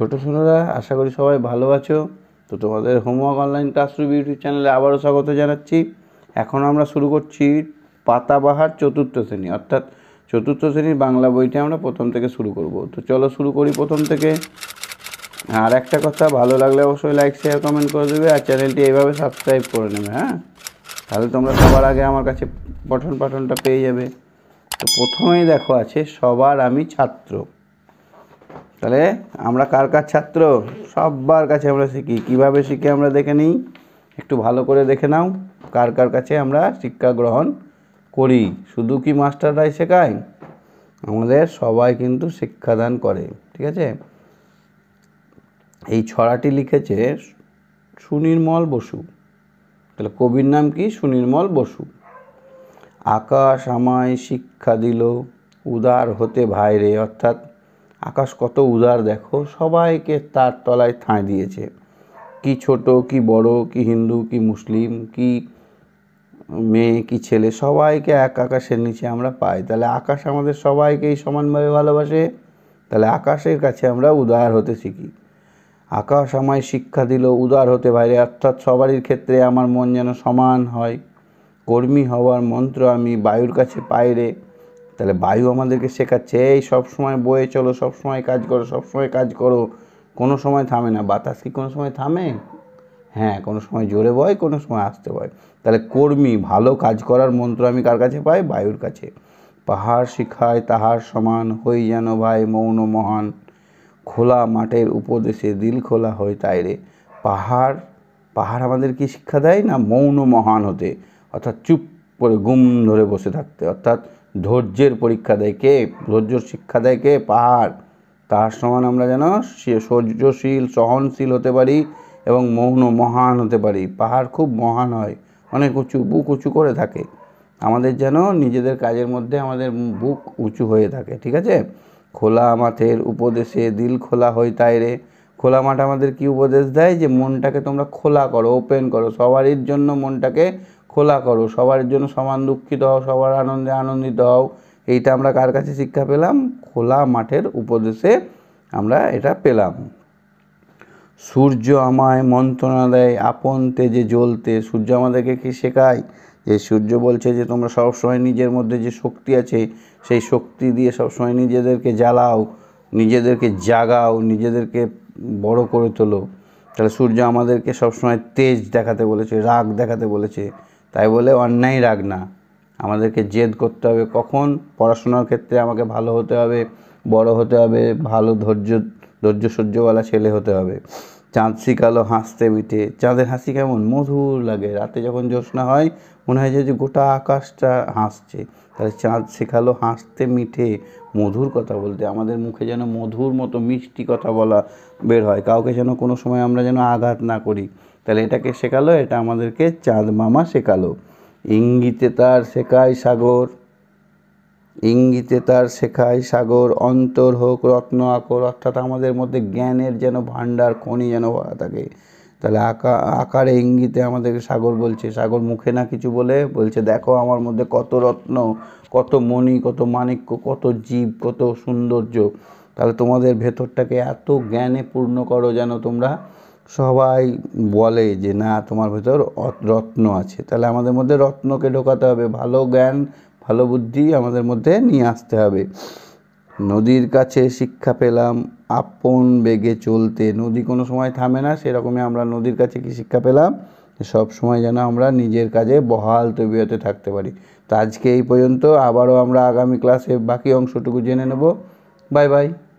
ছোটো সোনারা আশা করি সবাই ভালো আছো তো তোমাদের হোমওয়ার্ক অনলাইন ক্লাসরুম ইউটিউব চ্যানেলে আবারও স্বাগত জানাচ্ছি এখন আমরা শুরু করছি পাতাবাহার চতুর্থ শ্রেণী অর্থাৎ চতুর্থ শ্রেণীর বাংলা বইটি আমরা প্রথম থেকে শুরু করব তো চলো শুরু করি প্রথম থেকে আর একটা কথা ভালো লাগলে অবশ্যই লাইক শেয়ার কমেন্ট করে দেবে আর চ্যানেলটি এইভাবে সাবস্ক্রাইব করে নেবে হ্যাঁ তাহলে তোমরা সবার আগে আমার কাছে পঠন পাঠনটা পেয়ে যাবে তো প্রথমেই দেখো আছে সবার আমি ছাত্র তাহলে আমরা কার কার ছাত্র সব্বার কাছে আমরা শিখি কিভাবে শিখে আমরা দেখে নিই একটু ভালো করে দেখে নাও কার কার কাছে আমরা শিক্ষা গ্রহণ করি শুধু কি মাস্টাররাই শেখায় আমাদের সবাই কিন্তু শিক্ষাদান করে ঠিক আছে এই ছড়াটি লিখেছে সুনির্মল বসু তাহলে কবির নাম কি সুনির্মল বসু আকাশ আমায় শিক্ষা দিল উদার হতে ভাইরে অর্থাৎ আকাশ কত উদার দেখো সবাইকে তার তলায় ঠাঁই দিয়েছে কি ছোট কি বড় কি হিন্দু কি মুসলিম কি মেয়ে কি ছেলে সবাইকে এক আকাশের নিচে আমরা পাই তাহলে আকাশ আমাদের সবাইকেই সমানভাবে ভালোবাসে তাহলে আকাশের কাছে আমরা উদার হতে শিখি আকাশ আমায় শিক্ষা দিল উদার হতে বাইরে অর্থাৎ সবারই ক্ষেত্রে আমার মন যেন সমান হয় কর্মী হওয়ার মন্ত্র আমি বায়ুর কাছে পাইরে তাহলে বায়ু আমাদেরকে শেখাচ্ছে এই সবসময় বয়ে চলো সবসময় কাজ করো সবসময় কাজ করো কোনো সময় থামে না বাতাস কি কোনো সময় থামে হ্যাঁ কোনো সময় জোরে বয় কোনো সময় আসতে বয় তাহলে কর্মী ভালো কাজ করার মন্ত্র আমি কার কাছে পাই বায়ুর কাছে পাহাড় শিখায় তাহার সমান হই যেন ভাই মৌন মহান খোলা মাঠের উপদেশে দিল খোলা হয় তাই রে পাহাড় পাহাড় আমাদের কি শিক্ষা দেয় না মৌন মহান হতে অর্থাৎ চুপ করে গুম ধরে বসে থাকতে অর্থাৎ ধৈর্যের পরীক্ষা দেয় কে ধৈর্য শিক্ষা দেয় কে পাহাড় তাহার সমান আমরা যেন সহ্যশীল সহনশীল হতে পারি এবং মৌন মহান হতে পারি পাহাড় খুব মহান হয় অনেক উঁচু বুক উঁচু করে থাকে আমাদের যেন নিজেদের কাজের মধ্যে আমাদের বুক উঁচু হয়ে থাকে ঠিক আছে খোলা মাঠের উপদেশে দিল খোলা হয় তাই রে খোলা মাঠ আমাদের কি উপদেশ দেয় যে মনটাকে তোমরা খোলা করো ওপেন করো সবারই জন্য মনটাকে খোলা করো সবার জন্য সমান দুঃখিত হও সবার আনন্দে আনন্দিত হও এইটা আমরা কার কাছে শিক্ষা পেলাম খোলা মাঠের উপদেশে আমরা এটা পেলাম সূর্য আমায় মন্ত্রণা দেয় আপন তেজে জ্বলতে সূর্য আমাদেরকে কি শেখায় যে সূর্য বলছে যে তোমরা সবসময় নিজের মধ্যে যে শক্তি আছে সেই শক্তি দিয়ে সবসময় নিজেদেরকে জ্বালাও নিজেদেরকে জাগাও নিজেদেরকে বড় করে তোলো তাহলে সূর্য আমাদেরকে সবসময় তেজ দেখাতে বলেছে রাগ দেখাতে বলেছে তাই বলে অন্যায় রাগ না আমাদেরকে জেদ করতে হবে কখন পড়াশোনার ক্ষেত্রে আমাকে ভালো হতে হবে বড় হতে হবে ভালো ধৈর্য ধৈর্য সহ্যওয়ালা ছেলে হতে হবে চাঁদ শিখালো হাসতে মিঠে চাঁদের হাসি কেমন মধুর লাগে রাতে যখন জ্যোৎস্না হয় মনে হয় যে গোটা আকাশটা হাসছে তাহলে চাঁদ শেখালো হাসতে মিঠে মধুর কথা বলতে আমাদের মুখে যেন মধুর মতো মিষ্টি কথা বলা বের হয় কাউকে যেন কোনো সময় আমরা যেন আঘাত না করি তাহলে এটাকে শেখালো এটা আমাদেরকে চাঁদ মামা শেখালো ইঙ্গিতে তার শেখায় সাগর ইঙ্গিতে তার শেখায় সাগর অন্তর হোক রত্ন আকর অর্থাৎ আমাদের মধ্যে জ্ঞানের যেন ভাণ্ডার খনি যেন ভরা থাকে তাহলে আকা আকারে ইঙ্গিতে আমাদেরকে সাগর বলছে সাগর মুখে না কিছু বলে বলছে দেখো আমার মধ্যে কত রত্ন কত মণি কত মাণিক্য কত জীব কত সৌন্দর্য তাহলে তোমাদের ভেতরটাকে এত জ্ঞানে পূর্ণ করো যেন তোমরা সবাই বলে যে না তোমার ভেতর রত্ন আছে তাহলে আমাদের মধ্যে রত্নকে ঢোকাতে হবে ভালো জ্ঞান ভালো বুদ্ধি আমাদের মধ্যে নিয়ে আসতে হবে নদীর কাছে শিক্ষা পেলাম আপন বেগে চলতে নদী কোনো সময় থামে না সেরকমই আমরা নদীর কাছে কি শিক্ষা পেলাম সব সময় যেন আমরা নিজের কাজে বহাল তবিয়তে থাকতে পারি তো আজকে এই পর্যন্ত আবারও আমরা আগামী ক্লাসে বাকি অংশটুকু জেনে নেব বাই বাই